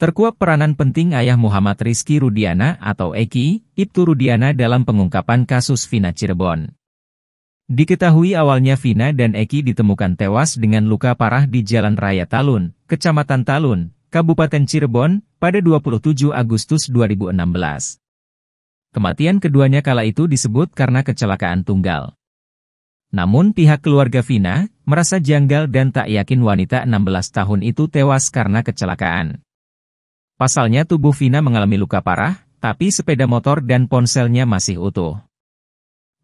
Terkuak peranan penting ayah Muhammad Rizky Rudiana atau Eki, Ibtu Rudiana dalam pengungkapan kasus Vina Cirebon. Diketahui awalnya Vina dan Eki ditemukan tewas dengan luka parah di Jalan Raya Talun, Kecamatan Talun, Kabupaten Cirebon, pada 27 Agustus 2016. Kematian keduanya kala itu disebut karena kecelakaan tunggal. Namun pihak keluarga Vina merasa janggal dan tak yakin wanita 16 tahun itu tewas karena kecelakaan. Pasalnya tubuh Vina mengalami luka parah, tapi sepeda motor dan ponselnya masih utuh.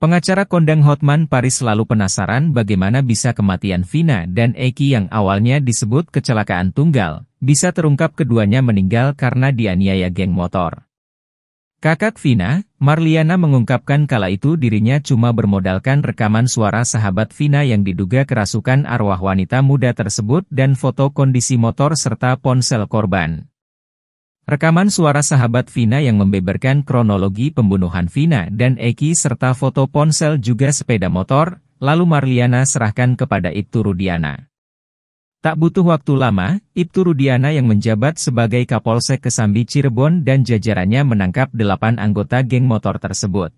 Pengacara kondang Hotman Paris selalu penasaran bagaimana bisa kematian Vina dan Eki yang awalnya disebut kecelakaan tunggal, bisa terungkap keduanya meninggal karena dianiaya geng motor. Kakak Vina, Marliana mengungkapkan kala itu dirinya cuma bermodalkan rekaman suara sahabat Vina yang diduga kerasukan arwah wanita muda tersebut dan foto kondisi motor serta ponsel korban. Rekaman suara sahabat Vina yang membeberkan kronologi pembunuhan Vina dan Eki serta foto ponsel juga sepeda motor, lalu Marliana serahkan kepada Ibtu Rudiana. Tak butuh waktu lama, Ibtu Rudiana yang menjabat sebagai Kapolsek Kesambi Cirebon dan jajarannya menangkap delapan anggota geng motor tersebut.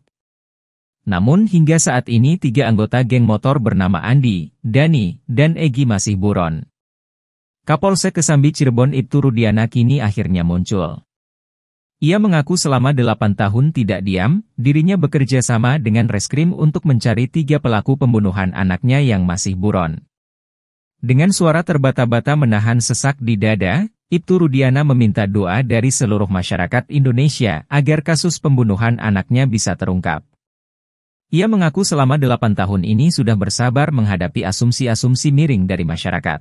Namun hingga saat ini tiga anggota geng motor bernama Andi, Dani, dan Egi masih buron. Kapolsek Kesambi Cirebon Ibtu Rudiana kini akhirnya muncul. Ia mengaku selama 8 tahun tidak diam, dirinya bekerja sama dengan reskrim untuk mencari tiga pelaku pembunuhan anaknya yang masih buron. Dengan suara terbata-bata menahan sesak di dada, Ibtu Rudiana meminta doa dari seluruh masyarakat Indonesia agar kasus pembunuhan anaknya bisa terungkap. Ia mengaku selama 8 tahun ini sudah bersabar menghadapi asumsi-asumsi miring dari masyarakat.